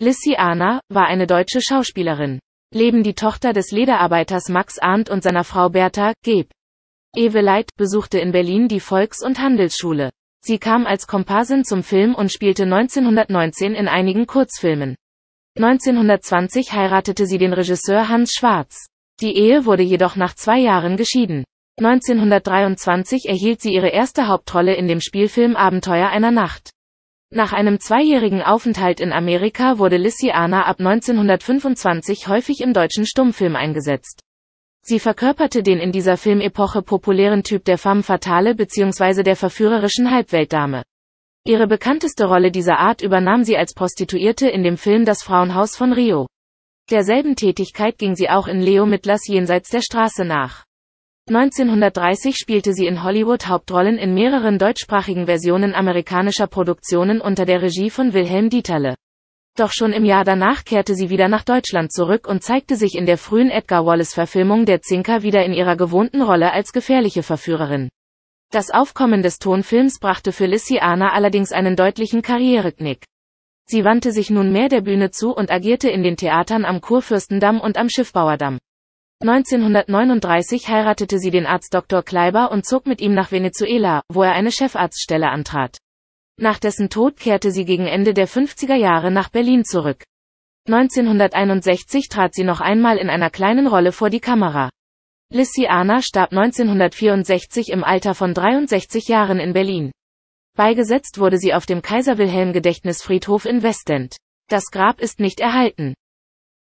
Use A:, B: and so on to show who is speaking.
A: Lissy Arner, war eine deutsche Schauspielerin. Leben die Tochter des Lederarbeiters Max Arndt und seiner Frau Bertha, Geb. Ewe Leit, besuchte in Berlin die Volks- und Handelsschule. Sie kam als Komparsin zum Film und spielte 1919 in einigen Kurzfilmen. 1920 heiratete sie den Regisseur Hans Schwarz. Die Ehe wurde jedoch nach zwei Jahren geschieden. 1923 erhielt sie ihre erste Hauptrolle in dem Spielfilm Abenteuer einer Nacht. Nach einem zweijährigen Aufenthalt in Amerika wurde Lysiana ab 1925 häufig im deutschen Stummfilm eingesetzt. Sie verkörperte den in dieser Filmepoche populären Typ der femme fatale bzw. der verführerischen Halbweltdame. Ihre bekannteste Rolle dieser Art übernahm sie als Prostituierte in dem Film Das Frauenhaus von Rio. Derselben Tätigkeit ging sie auch in Leo Mittlers Jenseits der Straße nach. 1930 spielte sie in Hollywood Hauptrollen in mehreren deutschsprachigen Versionen amerikanischer Produktionen unter der Regie von Wilhelm Dieterle. Doch schon im Jahr danach kehrte sie wieder nach Deutschland zurück und zeigte sich in der frühen Edgar Wallace-Verfilmung der Zinker wieder in ihrer gewohnten Rolle als gefährliche Verführerin. Das Aufkommen des Tonfilms brachte für Lissy Lissiana allerdings einen deutlichen Karriereknick. Sie wandte sich nun mehr der Bühne zu und agierte in den Theatern am Kurfürstendamm und am Schiffbauerdamm. 1939 heiratete sie den Arzt Dr. Kleiber und zog mit ihm nach Venezuela, wo er eine Chefarztstelle antrat. Nach dessen Tod kehrte sie gegen Ende der 50er Jahre nach Berlin zurück. 1961 trat sie noch einmal in einer kleinen Rolle vor die Kamera. Lissiana starb 1964 im Alter von 63 Jahren in Berlin. Beigesetzt wurde sie auf dem Kaiser-Wilhelm-Gedächtnisfriedhof in Westend. Das Grab ist nicht erhalten.